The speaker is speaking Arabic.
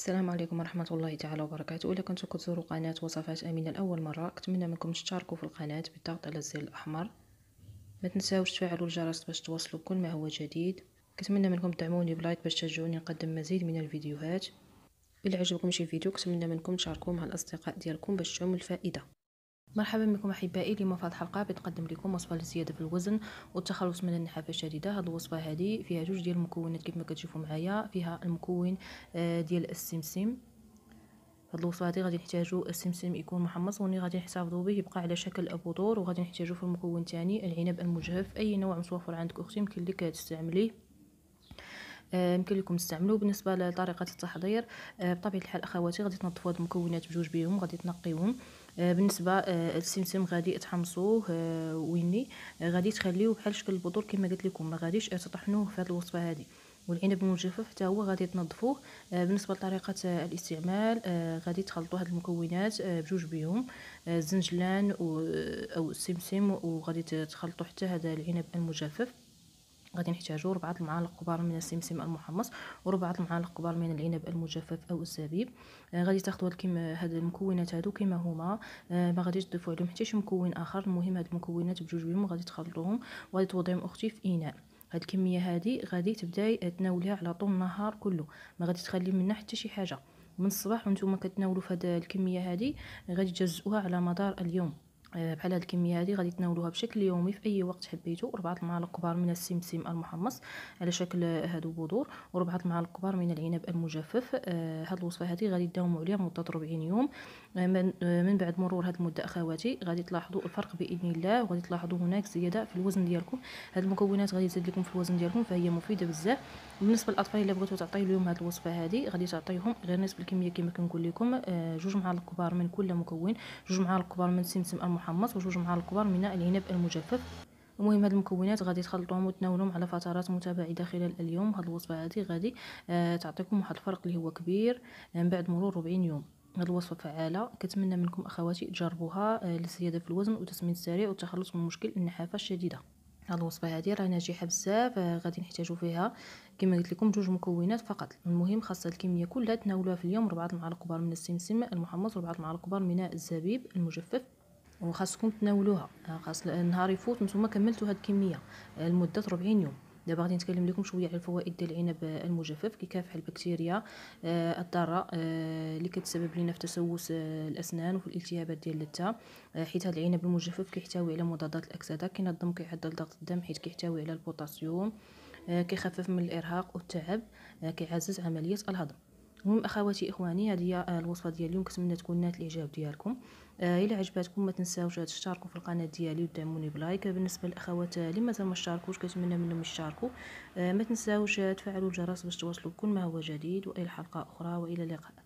السلام عليكم ورحمة الله تعالى وبركاته إلا كنتو كتزوروا قناة وصفات أمينة لأول مرة أتمنى منكم تشتركوا في القناة بالضغط على الزر الأحمر ما تنساوش تفعلوا الجرس باش توصلوا كل ما هو جديد كنتمنى منكم تدعموني بلايك باش تشجعوني نقدم مزيد من الفيديوهات إلا عجبكم شي فيديو كنتمنى منكم تشاركوه مع الأصدقاء ديالكم باش تعم الفائدة مرحبا بكم احبائي اليوم في هذه الحلقه بتقدم لكم وصفه للزياده في الوزن والتخلص من النحافه الشديده هذه الوصفه هذه فيها جوج ديال المكونات ما كتشوفوا معايا فيها المكون آه، ديال السمسم هاد الوصفه هادي غادي نحتاجو السمسم يكون محمص وني غادي نحتفظو به يبقى على شكل بذور وغادي نحتاجو في المكون الثاني العنب المجهف اي نوع متوفر عندك اختي يمكن لك تستعمليه آه، يمكن لكم تستعملوه بالنسبه لطريقه التحضير آه، بطبيعه الحال اخواتي غادي تنظفوا هاد المكونات بجوج بيهم غادي تنقيوهم آه، بالنسبه آه، السمسم غادي تحمصوه آه، ويني غادي تخليوه بحال شكل البذور كما قلت لكم ما غاديش تطحنوه في هذه الوصفه هذه والعنب المجفف حتى هو غادي تنظفوه بالنسبه لطريقه الاستعمال غادي تخلطوا هذه المكونات بجوج بهم الزنجلان او السمسم وغادي تخلطوا حتى هذا العنب المجفف غادي نحتاجو ربعة المعالق كبار من السمسم المحمص وربعة المعالق كبار من العنب المجفف او الزبيب آه غادي تاخذوا كيما هاد المكونات هادو كيما هما آه ما غاديش تضيفوا عليهم حتى شي مكون اخر المهم هاد المكونات بجوج بهم غادي تخلطوهم وغادي توضعيهم اختي في اناء هاد الكميه هادي غادي تبداي تناوليها على طول النهار كله ما غادي تخلي منها حتى شي حاجه من الصباح وانتم كتناولوا في هاد الكميه هادي غادي تجزئوها على مدار اليوم آه، بحال هاد الكميه هادي غادي تناولوها بشكل يومي في اي وقت حبيتو ربعه المعالق كبار من السمسم المحمص على شكل هادو بذور وربعه المعالق كبار من العنب المجفف آه، هاد الوصفه هادي غادي تداوموا عليها مده 40 يوم آه، من بعد مرور هاد المده اخواتي غادي تلاحظوا الفرق باذن الله وغادي تلاحظوا هناك زياده في الوزن ديالكم هاد المكونات غادي تزيد لكم في الوزن ديالكم فهي مفيده بزاف بالنسبه للاطفال اللي بغيتو تعطيو لهم هذه الوصفه هذه غادي تعطيهم غير نصف الكميه كما كنقول لكم آه، جوج معالق كبار من كل مكون جوج معالق كبار من سمسم المحمص وجوج معالق كبار من العنب المجفف المهم هاد المكونات غادي تخلطوهم وتناولوهم على فترات متباعده خلال اليوم هاد الوصفه هذه غادي آه، تعطيكم واحد الفرق اللي هو كبير آه، من بعد مرور 40 يوم هاد الوصفه فعاله كنتمنى منكم اخواتي تجربوها للزياده في الوزن وتسمين السريع والتخلص من مشكل النحافه الشديده هاد الوصفه هادي راه ناجحه بزاف آه، غادي نحتاجو فيها كما قلت لكم جوج مكونات فقط المهم خاصه الكميه كلها تناولوها في اليوم ربعه المعالق كبار من السمسم المحمص و المعالق كبار من الزبيب المجفف وخاصكم تناولوها آه، خاص آه، النهار يفوت نتوما كملتوا هاد الكميه لمده 40 يوم دابا غادي نتكلم لكم شويه على الفوائد ديال العنب المجفف كيكافح البكتيريا آه، الضاره آه، اللي كتسبب لنا في تسوس آه، الاسنان وفي الالتهابات ديال التا حيت هذا العنب المجفف كيحتوي على مضادات الاكسده كينظم كيعدل ضغط الدم حيت كيحتوي على البوتاسيوم كيخفف من الارهاق والتعب كيعزز عمليه الهضم المهم اخواتي اخواني هذه هي الوصفه ديال اليوم كنتمنى تكون نالت الاعجاب ديالكم آه عجبتكم ما تنساوش تشتركوا في القناه ديالي ودعموني بلايك بالنسبه للاخوات آه، اللي مازال ما اشتركوش كنتمنى منهم يشتركوا آه ما تنساوش تفعلوا الجرس باش توصلوا كل ما هو جديد والى حلقه اخرى والى اللقاء